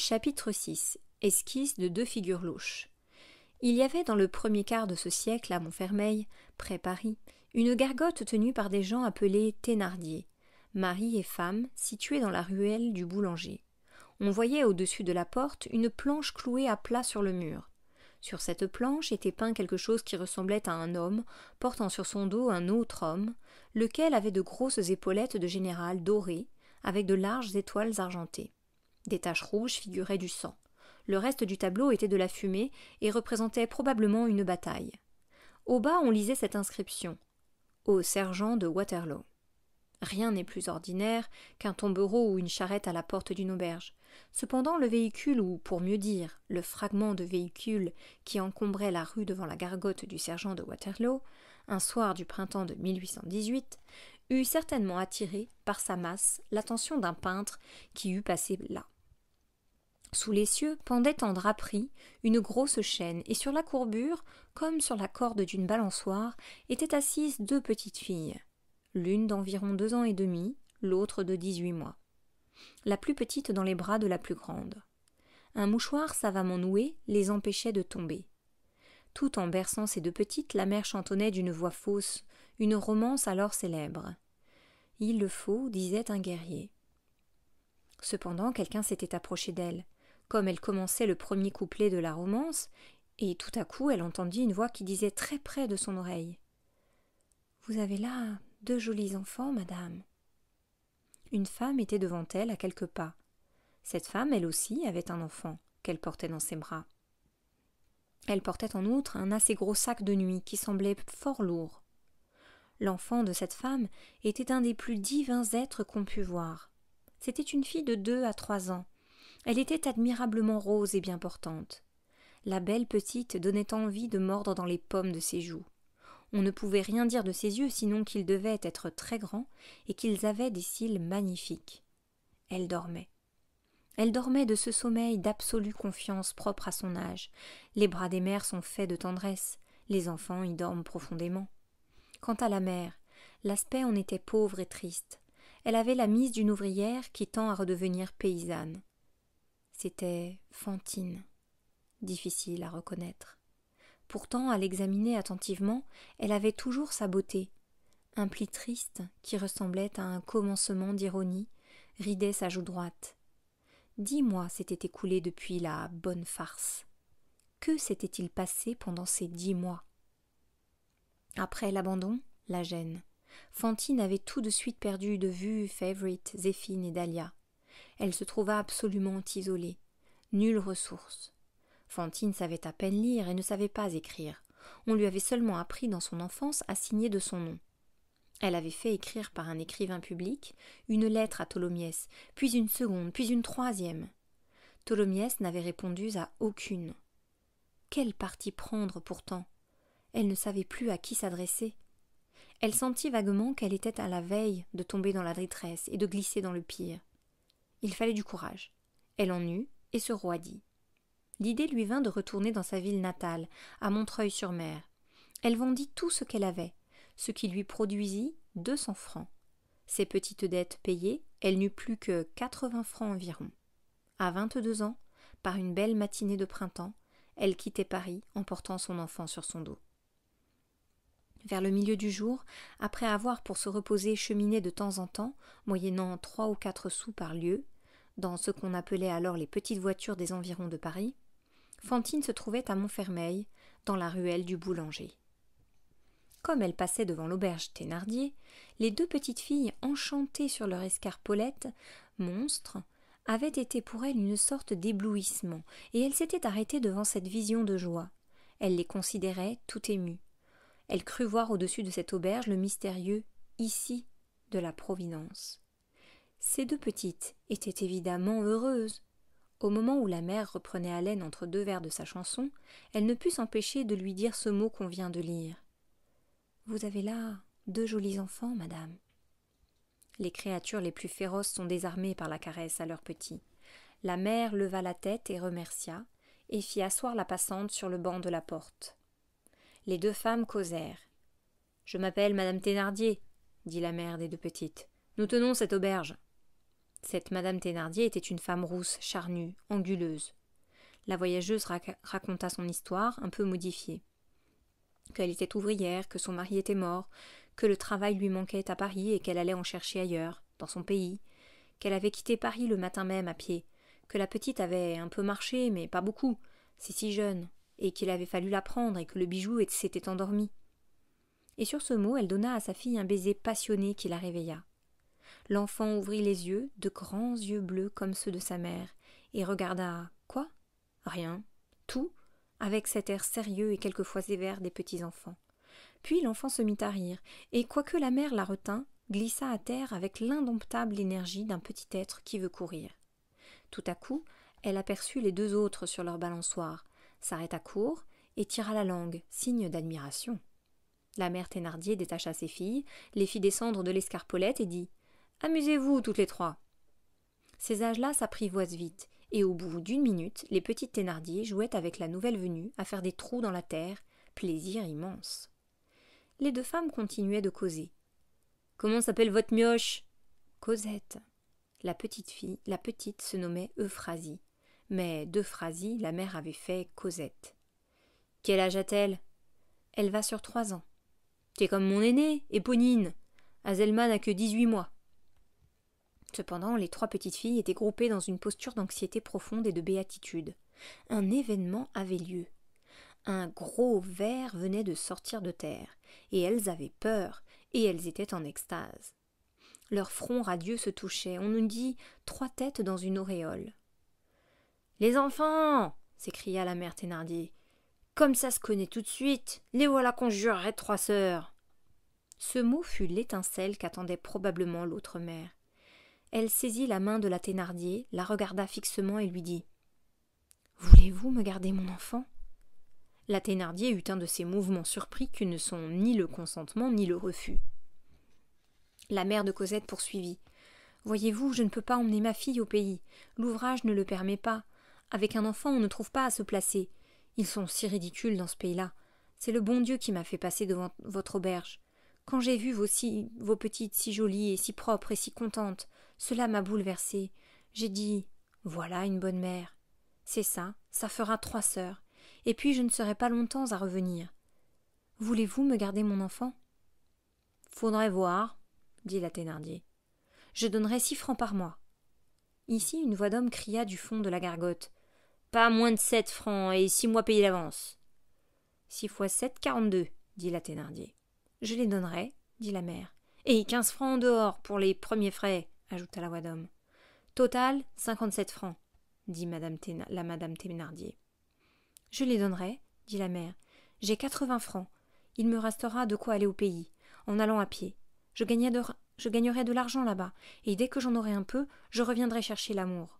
Chapitre 6 Esquisse de deux figures louches. Il y avait dans le premier quart de ce siècle à Montfermeil, près Paris, une gargote tenue par des gens appelés Thénardier, mari et femme, située dans la ruelle du boulanger. On voyait au-dessus de la porte une planche clouée à plat sur le mur. Sur cette planche était peint quelque chose qui ressemblait à un homme, portant sur son dos un autre homme, lequel avait de grosses épaulettes de général dorées, avec de larges étoiles argentées. Des taches rouges figuraient du sang. Le reste du tableau était de la fumée et représentait probablement une bataille. Au bas, on lisait cette inscription Au sergent de Waterloo. Rien n'est plus ordinaire qu'un tombereau ou une charrette à la porte d'une auberge. Cependant, le véhicule, ou pour mieux dire, le fragment de véhicule qui encombrait la rue devant la gargote du sergent de Waterloo, un soir du printemps de 1818, eût certainement attiré, par sa masse, l'attention d'un peintre qui eût passé là. Sous les cieux pendait en draperie une grosse chaîne, et sur la courbure, comme sur la corde d'une balançoire, étaient assises deux petites filles, l'une d'environ deux ans et demi, l'autre de dix-huit mois. La plus petite dans les bras de la plus grande. Un mouchoir savamment noué les empêchait de tomber. Tout en berçant ces deux petites, la mère chantonnait d'une voix fausse une romance alors célèbre. Il le faut, disait un guerrier. Cependant, quelqu'un s'était approché d'elle comme elle commençait le premier couplet de la romance, et tout à coup elle entendit une voix qui disait très près de son oreille. Vous avez là deux jolis enfants, madame. Une femme était devant elle à quelques pas. Cette femme, elle aussi, avait un enfant qu'elle portait dans ses bras. Elle portait en outre un assez gros sac de nuit qui semblait fort lourd. L'enfant de cette femme était un des plus divins êtres qu'on pût voir. C'était une fille de deux à trois ans, elle était admirablement rose et bien portante. La belle petite donnait envie de mordre dans les pommes de ses joues. On ne pouvait rien dire de ses yeux sinon qu'ils devaient être très grands et qu'ils avaient des cils magnifiques. Elle dormait. Elle dormait de ce sommeil d'absolue confiance propre à son âge. Les bras des mères sont faits de tendresse, les enfants y dorment profondément. Quant à la mère, l'aspect en était pauvre et triste. Elle avait la mise d'une ouvrière qui tend à redevenir paysanne. C'était Fantine, difficile à reconnaître. Pourtant, à l'examiner attentivement, elle avait toujours sa beauté. Un pli triste, qui ressemblait à un commencement d'ironie, ridait sa joue droite. Dix mois s'étaient écoulés depuis la bonne farce. Que s'était-il passé pendant ces dix mois Après l'abandon, la gêne. Fantine avait tout de suite perdu de vue Favorite, Zéphine et Dahlia elle se trouva absolument isolée. Nulle ressource. Fantine savait à peine lire et ne savait pas écrire. On lui avait seulement appris dans son enfance à signer de son nom. Elle avait fait écrire par un écrivain public une lettre à Tholomyès, puis une seconde, puis une troisième. Tholomyès n'avait répondu à aucune. Quel parti prendre pourtant Elle ne savait plus à qui s'adresser. Elle sentit vaguement qu'elle était à la veille de tomber dans la détresse et de glisser dans le pire. Il fallait du courage. Elle en eut et se roidit. L'idée lui vint de retourner dans sa ville natale, à Montreuil-sur-Mer. Elle vendit tout ce qu'elle avait, ce qui lui produisit deux cents francs. Ses petites dettes payées, elle n'eut plus que quatre francs environ. À vingt-deux ans, par une belle matinée de printemps, elle quittait Paris en portant son enfant sur son dos. Vers le milieu du jour, après avoir pour se reposer cheminé de temps en temps, moyennant trois ou quatre sous par lieu, dans ce qu'on appelait alors les petites voitures des environs de Paris, Fantine se trouvait à Montfermeil, dans la ruelle du boulanger. Comme elle passait devant l'auberge Thénardier, les deux petites filles enchantées sur leur escarpolette, monstres, avaient été pour elle une sorte d'éblouissement, et elle s'était arrêtée devant cette vision de joie. Elle les considérait, tout émues. Elle crut voir au-dessus de cette auberge le mystérieux ici de la Providence. Ces deux petites étaient évidemment heureuses. Au moment où la mère reprenait haleine entre deux vers de sa chanson, elle ne put s'empêcher de lui dire ce mot qu'on vient de lire. Vous avez là deux jolis enfants, madame. Les créatures les plus féroces sont désarmées par la caresse à leurs petits. La mère leva la tête et remercia, et fit asseoir la passante sur le banc de la porte. Les deux femmes causèrent. Je m'appelle Madame Thénardier, dit la mère des deux petites. Nous tenons cette auberge. Cette Madame Thénardier était une femme rousse, charnue, anguleuse. La voyageuse raconta son histoire, un peu modifiée. Qu'elle était ouvrière, que son mari était mort, que le travail lui manquait à Paris et qu'elle allait en chercher ailleurs, dans son pays, qu'elle avait quitté Paris le matin même à pied, que la petite avait un peu marché, mais pas beaucoup, c'est si jeune, et qu'il avait fallu la prendre et que le bijou s'était endormi. Et sur ce mot, elle donna à sa fille un baiser passionné qui la réveilla. L'enfant ouvrit les yeux, de grands yeux bleus comme ceux de sa mère, et regarda quoi Rien, tout, avec cet air sérieux et quelquefois sévère des petits enfants. Puis l'enfant se mit à rire, et quoique la mère la retint, glissa à terre avec l'indomptable énergie d'un petit être qui veut courir. Tout à coup, elle aperçut les deux autres sur leur balançoire, s'arrêta court et tira la langue, signe d'admiration. La mère Thénardier détacha ses filles, les fit descendre de l'escarpolette et dit Amusez-vous toutes les trois. Ces âges-là s'apprivoisent vite, et au bout d'une minute, les petites Thénardier jouaient avec la nouvelle venue à faire des trous dans la terre, plaisir immense. Les deux femmes continuaient de causer. Comment s'appelle votre mioche Cosette. La petite fille, la petite se nommait Euphrasie, mais d'Euphrasie, la mère avait fait Cosette. Quel âge a-t-elle Elle va sur trois ans. T'es comme mon aînée, Éponine. Azelma n'a que dix-huit mois. Cependant, les trois petites filles étaient groupées dans une posture d'anxiété profonde et de béatitude. Un événement avait lieu. Un gros ver venait de sortir de terre, et elles avaient peur, et elles étaient en extase. Leurs fronts radieux se touchaient, on nous dit trois têtes dans une auréole. Les enfants s'écria la mère Thénardier. Comme ça se connaît tout de suite, les voilà conjurés trois sœurs. Ce mot fut l'étincelle qu'attendait probablement l'autre mère. Elle saisit la main de la Thénardier, la regarda fixement et lui dit Voulez-vous me garder mon enfant La Thénardier eut un de ces mouvements surpris qui ne sont ni le consentement ni le refus. La mère de Cosette poursuivit Voyez-vous, je ne peux pas emmener ma fille au pays. L'ouvrage ne le permet pas. Avec un enfant, on ne trouve pas à se placer. Ils sont si ridicules dans ce pays-là. C'est le bon Dieu qui m'a fait passer devant votre auberge. Quand j'ai vu vos, si, vos petites si jolies et si propres et si contentes, cela m'a bouleversée. J'ai dit Voilà une bonne mère. C'est ça, ça fera trois sœurs. Et puis je ne serai pas longtemps à revenir. Voulez-vous me garder mon enfant Faudrait voir, dit la Thénardier. Je donnerai six francs par mois. Ici, une voix d'homme cria du fond de la gargote. Pas moins de sept francs et six mois payés d'avance. Six fois sept, quarante-deux, dit la Thénardier. Je les donnerai, dit la mère. Et quinze francs en dehors pour les premiers frais, ajouta la voix d'homme. « Total, cinquante-sept francs, dit la madame Thénardier. Je les donnerai, dit la mère. J'ai quatre-vingts francs. Il me restera de quoi aller au pays, en allant à pied. Je, je gagnerai de l'argent là-bas, et dès que j'en aurai un peu, je reviendrai chercher l'amour.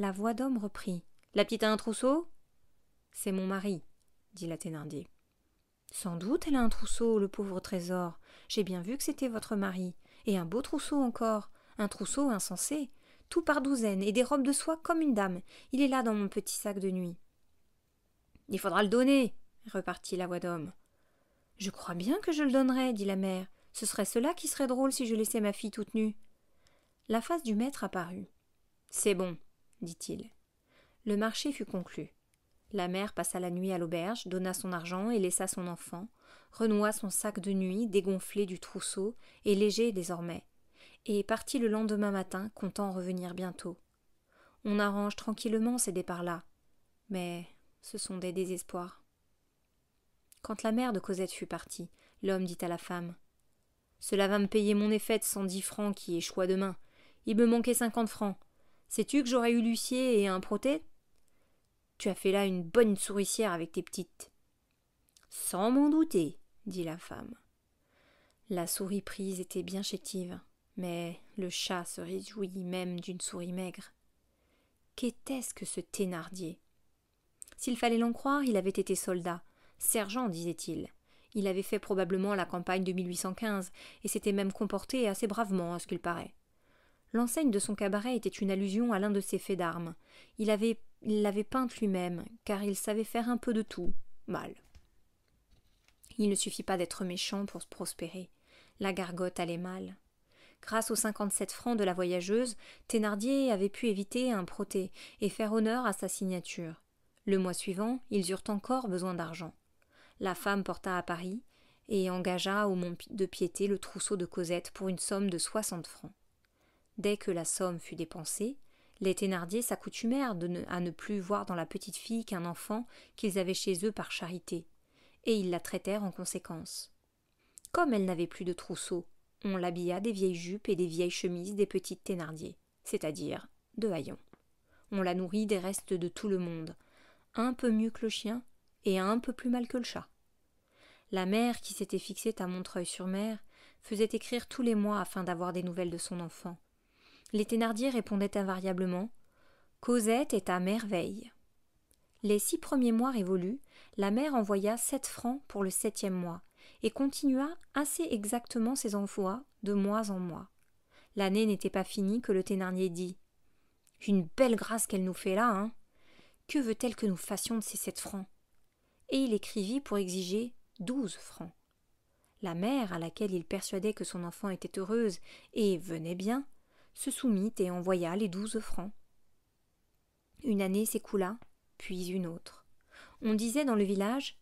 La voix d'homme reprit. La petite a un trousseau C'est mon mari, dit la Thénardier. Sans doute elle a un trousseau, le pauvre trésor. J'ai bien vu que c'était votre mari. Et un beau trousseau encore. Un trousseau insensé. Tout par douzaines, et des robes de soie comme une dame. Il est là dans mon petit sac de nuit. Il faudra le donner, repartit la voix d'homme. Je crois bien que je le donnerai, dit la mère. Ce serait cela qui serait drôle si je laissais ma fille toute nue. La face du maître apparut. C'est bon, dit-il. Le marché fut conclu. La mère passa la nuit à l'auberge, donna son argent et laissa son enfant, renoua son sac de nuit dégonflé du trousseau et léger désormais, et partit le lendemain matin, comptant revenir bientôt. On arrange tranquillement ces départs-là, mais ce sont des désespoirs. Quand la mère de Cosette fut partie, l'homme dit à la femme Cela va me payer mon effet de cent dix francs qui échoua demain. Il me manquait cinquante francs. Sais-tu que j'aurais eu l'huissier et un proté Tu as fait là une bonne souricière avec tes petites. Sans m'en douter, dit la femme. La souris prise était bien chétive, mais le chat se réjouit même d'une souris maigre. Qu'était-ce que ce Thénardier S'il fallait l'en croire, il avait été soldat, sergent, disait-il. Il avait fait probablement la campagne de 1815 et s'était même comporté assez bravement à ce qu'il paraît. L'enseigne de son cabaret était une allusion à l'un de ses faits d'armes. Il l'avait peinte lui-même, car il savait faire un peu de tout, mal. Il ne suffit pas d'être méchant pour prospérer. La gargote allait mal. Grâce aux cinquante-sept francs de la voyageuse, Thénardier avait pu éviter un proté et faire honneur à sa signature. Le mois suivant, ils eurent encore besoin d'argent. La femme porta à Paris et engagea au Mont de Piété le trousseau de Cosette pour une somme de soixante francs. Dès que la somme fut dépensée, les Thénardier s'accoutumèrent à ne plus voir dans la petite fille qu'un enfant qu'ils avaient chez eux par charité, et ils la traitèrent en conséquence. Comme elle n'avait plus de trousseau, on l'habilla des vieilles jupes et des vieilles chemises des petites Thénardier, c'est-à-dire de haillons. On la nourrit des restes de tout le monde, un peu mieux que le chien et un peu plus mal que le chat. La mère, qui s'était fixée à Montreuil-sur-Mer, faisait écrire tous les mois afin d'avoir des nouvelles de son enfant, les Thénardier répondaient invariablement Cosette est à merveille. Les six premiers mois révolus, la mère envoya sept francs pour le septième mois, et continua assez exactement ses envois de mois en mois. L'année n'était pas finie que le Thénardier dit Une belle grâce qu'elle nous fait là, hein Que veut-elle que nous fassions de ces sept francs Et il écrivit pour exiger douze francs. La mère, à laquelle il persuadait que son enfant était heureuse, et venait bien, se soumit et envoya les douze francs. Une année s'écoula, puis une autre. On disait dans le village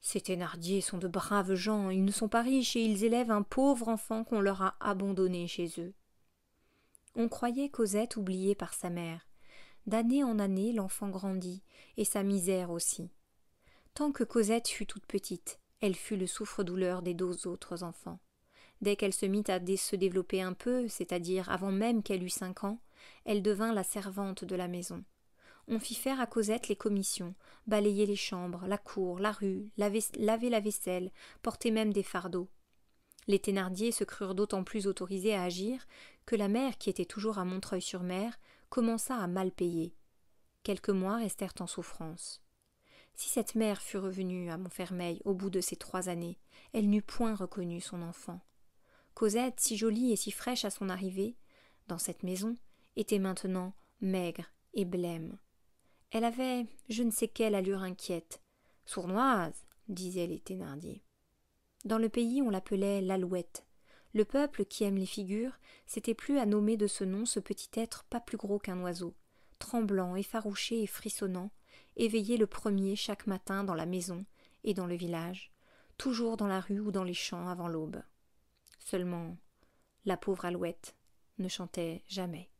Ces Thénardier sont de braves gens, ils ne sont pas riches et ils élèvent un pauvre enfant qu'on leur a abandonné chez eux. On croyait Cosette oubliée par sa mère. D'année en année, l'enfant grandit, et sa misère aussi. Tant que Cosette fut toute petite, elle fut le souffre-douleur des deux autres enfants. Dès qu'elle se mit à se développer un peu, c'est-à-dire avant même qu'elle eût cinq ans, elle devint la servante de la maison. On fit faire à Cosette les commissions, balayer les chambres, la cour, la rue, laver, la vaisselle, porter même des fardeaux. Les Thénardier se crurent d'autant plus autorisés à agir que la mère, qui était toujours à Montreuil-sur-Mer, commença à mal payer. Quelques mois restèrent en souffrance. Si cette mère fut revenue à Montfermeil au bout de ces trois années, elle n'eût point reconnu son enfant. Cosette, si jolie et si fraîche à son arrivée, dans cette maison, était maintenant maigre et blême. Elle avait je ne sais quelle allure inquiète. Sournoise, disaient les Thénardier. Dans le pays, on l'appelait l'alouette. Le peuple qui aime les figures s'était plu à nommer de ce nom ce petit être pas plus gros qu'un oiseau, tremblant, effarouché et frissonnant, éveillé le premier chaque matin dans la maison et dans le village, toujours dans la rue ou dans les champs avant l'aube. Seulement, la pauvre alouette ne chantait jamais.